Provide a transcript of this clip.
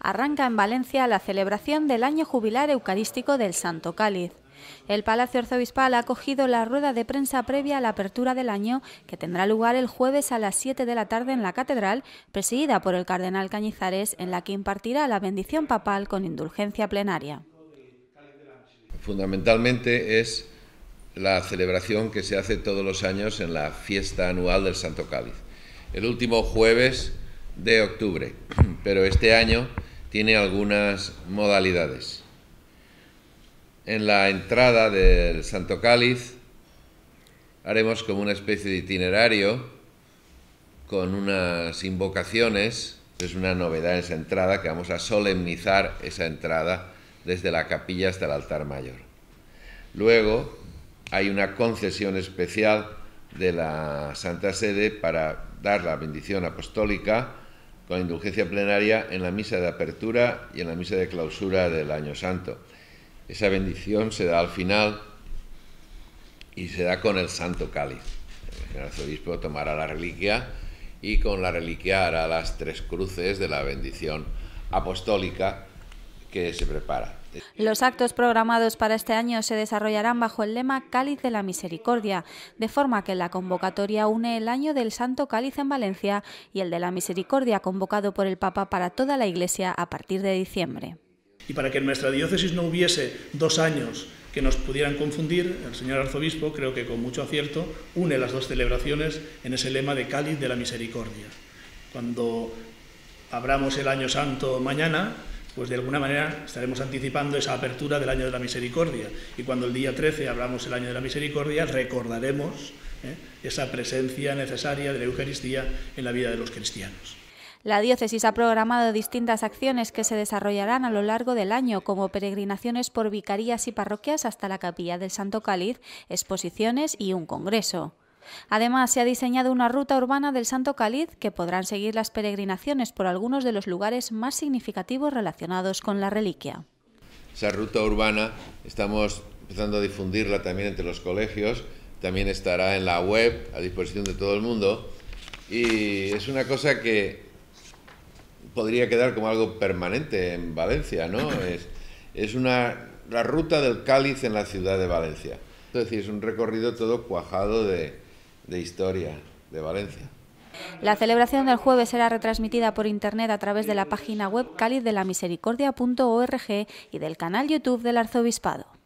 Arranca en Valencia la celebración del Año Jubilar Eucarístico del Santo Cáliz. El Palacio Arzobispal ha acogido la rueda de prensa previa a la apertura del año, que tendrá lugar el jueves a las 7 de la tarde en la Catedral, presidida por el Cardenal Cañizares, en la que impartirá la bendición papal con indulgencia plenaria. Fundamentalmente es la celebración que se hace todos los años en la fiesta anual del Santo Cáliz. El último jueves de octubre, pero este año tiene algunas modalidades. En la entrada del Santo Cáliz haremos como una especie de itinerario con unas invocaciones. Es una novedad esa entrada que vamos a solemnizar esa entrada desde la capilla hasta el altar mayor. Luego hay una concesión especial de la Santa Sede para dar la bendición apostólica la indulgencia plenaria en la misa de apertura y en la misa de clausura del Año Santo. Esa bendición se da al final y se da con el Santo Cáliz. El arzobispo tomará la reliquia y con la reliquia hará las tres cruces de la bendición apostólica que se prepara. Los actos programados para este año se desarrollarán bajo el lema Cáliz de la Misericordia, de forma que la convocatoria une el año del Santo Cáliz en Valencia y el de la Misericordia convocado por el Papa para toda la Iglesia a partir de diciembre. Y para que en nuestra diócesis no hubiese dos años que nos pudieran confundir, el señor arzobispo creo que con mucho acierto une las dos celebraciones en ese lema de Cáliz de la Misericordia. Cuando abramos el año santo mañana, pues de alguna manera estaremos anticipando esa apertura del año de la misericordia. Y cuando el día 13 hablamos el año de la misericordia, recordaremos ¿eh? esa presencia necesaria de la Eucaristía en la vida de los cristianos. La diócesis ha programado distintas acciones que se desarrollarán a lo largo del año, como peregrinaciones por vicarías y parroquias hasta la capilla del Santo Cáliz, exposiciones y un congreso. Además, se ha diseñado una ruta urbana del Santo Cáliz que podrán seguir las peregrinaciones por algunos de los lugares más significativos relacionados con la reliquia. Esa ruta urbana estamos empezando a difundirla también entre los colegios, también estará en la web a disposición de todo el mundo y es una cosa que podría quedar como algo permanente en Valencia, ¿no? Es, una, la ruta del cáliz en la ciudad de Valencia. Es decir, es un recorrido todo cuajado de, de Historia de Valencia. La celebración del jueves será retransmitida por internet a través de la página web calidelamisericordia.org y del canal YouTube del Arzobispado.